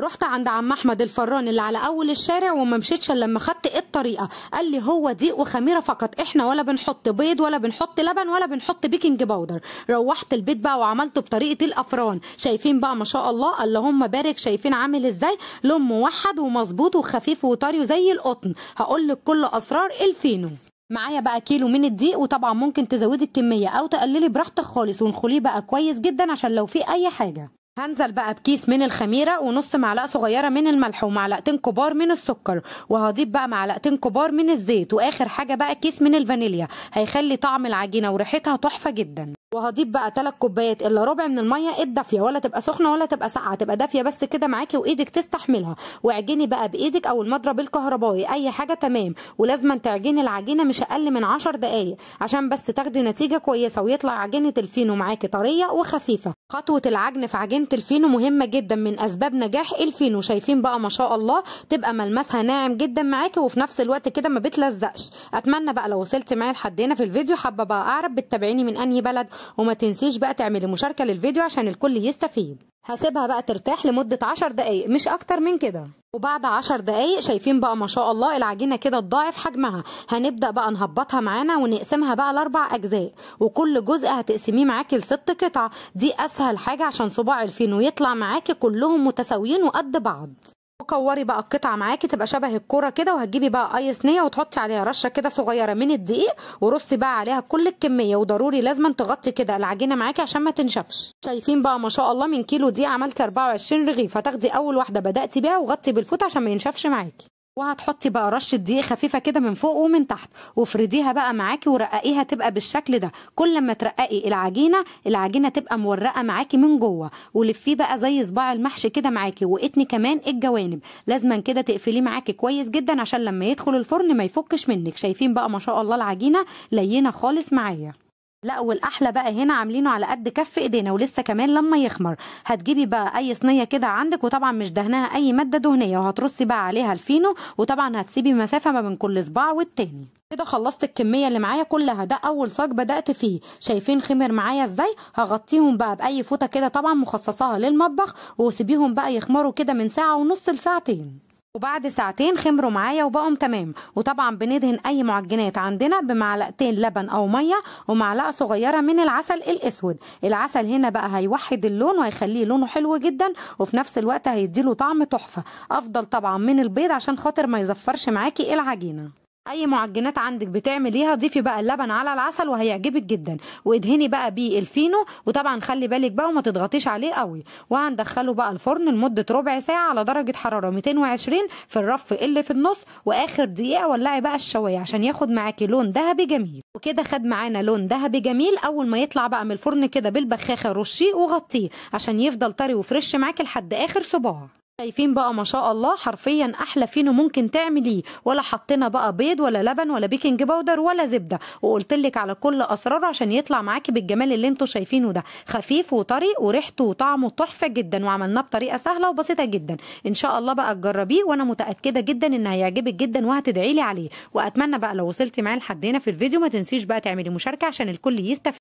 رحت عند عم احمد الفران اللي على اول الشارع وما مشيتش الا لما خدت الطريقه قال لي هو دقيق وخميره فقط احنا ولا بنحط بيض ولا بنحط لبن ولا بنحط بيكنج باودر روحت البيت بقى وعملته بطريقه الافران شايفين بقى ما شاء الله اللهم بارك شايفين عامل ازاي لون موحد ومظبوط وخفيف وطري وزي القطن هقول لك كل اسرار الفينو معايا بقى كيلو من الدقيق وطبعا ممكن تزودي الكميه او تقللي براحتك خالص ونخليه بقى كويس جدا عشان لو في اي حاجه هنزل بقى بكيس من الخميرة ونص معلقة صغيرة من الملح ومعلقتين كبار من السكر وهضيف بقى معلقتين كبار من الزيت واخر حاجة بقى كيس من الفانيليا هيخلي طعم العجينة وريحتها تحفة جدا وهضيف بقى ثلاث كوبايات الا ربع من الميه الدافيه ولا تبقى سخنه ولا تبقى ساقعه تبقى دافيه بس كده معاكي وايدك تستحملها واعجني بقى بايدك او المضرب الكهربائي اي حاجه تمام ولازم تعجني العجينه مش اقل من 10 دقائق عشان بس تاخدي نتيجه كويسه ويطلع عجينه الفينو معاكي طريه وخفيفه خطوه العجن في عجينه الفينو مهمه جدا من اسباب نجاح الفينو شايفين بقى ما شاء الله تبقى ملمسها ناعم جدا معاكي وفي نفس الوقت كده ما بتلزقش اتمنى بقى لو وصلت معايا لحد هنا في الفيديو حابه بقى اعرف بتتابعيني من انهي بلد وما تنسيش بقى تعملي مشاركة للفيديو عشان الكل يستفيد هسيبها بقى ترتاح لمدة عشر دقايق مش أكتر من كده وبعد عشر دقايق شايفين بقى ما شاء الله العجينة كده اتضاعف حجمها هنبدأ بقى نهبطها معانا ونقسمها بقى لأربع أجزاء وكل جزء هتقسميه معاكي لست قطع دي أسهل حاجة عشان صباع الفينو يطلع معاكي كلهم متساويين وقد بعض وكوري بقى القطعه معاكي تبقى شبه الكوره كده وهتجيبي بقى اي صينيه وتحطي عليها رشه كده صغيره من الدقيق ورصي بقى عليها كل الكميه وضروري لازم تغطي كده العجينه معاكي عشان ما تنشفش شايفين بقى ما شاء الله من كيلو دي عملت 24 رغيف هتاخدي اول واحده بداتي بيها وغطي بالفوطه عشان ما ينشفش معاكي وهتحطي بقى رشه دي خفيفه كده من فوق ومن تحت وفرديها بقى معاكي ورققيها تبقى بالشكل ده كل ما ترققي العجينه العجينه تبقى مورقه معاكي من جوه ولفيه بقى زي صباع المحشي كده معاكي واتني كمان الجوانب لازما كده تقفليه معاكي كويس جدا عشان لما يدخل الفرن ما يفكش منك شايفين بقى ما شاء الله العجينه لينه خالص معايا لا والاحلى بقى هنا عاملينه على قد كف ايدينا ولسه كمان لما يخمر هتجيبي بقى اي صينيه كده عندك وطبعا مش دهناها اي ماده دهنيه وهترصي بقى عليها الفينو وطبعا هتسيبي مسافه ما بين كل صباع والتاني كده خلصت الكميه اللي معايا كلها ده اول صاج بدات فيه شايفين خمر معايا ازاي هغطيهم بقى باي فوطه كده طبعا مخصصاها للمطبخ وسيبيهم بقى يخمروا كده من ساعه ونص لساعتين وبعد ساعتين خمروا معايا وبقوا تمام وطبعا بندهن اي معجنات عندنا بمعلقتين لبن او ميه ومعلقه صغيره من العسل الاسود العسل هنا بقى هيوحد اللون وهيخليه لونه حلو جدا وفي نفس الوقت هيديله طعم تحفه افضل طبعا من البيض عشان خاطر ما يزفرش معاكي العجينه اي معجنات عندك بتعمليها ضيفي بقى اللبن على العسل وهيعجبك جدا وادهني بقى بيه الفينو وطبعا خلي بالك بقى وما تضغطيش عليه قوي وهندخله بقى الفرن لمده ربع ساعه على درجه حراره 220 في الرف اللي في النص واخر دقيقه ولعي بقى الشوايه عشان ياخد معاكي لون ذهبي جميل وكده خد معانا لون ذهبي جميل اول ما يطلع بقى من الفرن كده بالبخاخه رشيه وغطيه عشان يفضل طري وفريش معاكي لحد اخر صباع شايفين بقى ما شاء الله حرفيا احلى فينو ممكن تعمليه ولا حطينا بقى بيض ولا لبن ولا بيكنج باودر ولا زبده وقلت لك على كل اسراره عشان يطلع معاكي بالجمال اللي انتوا شايفينه ده خفيف وطري وريحته وطعمه تحفه جدا وعملناه بطريقه سهله وبسيطه جدا ان شاء الله بقى تجربيه وانا متاكده جدا ان هيعجبك جدا وهتدعي لي عليه واتمنى بقى لو وصلتي معايا لحد هنا في الفيديو ما تنسيش بقى تعملي مشاركه عشان الكل يستفيد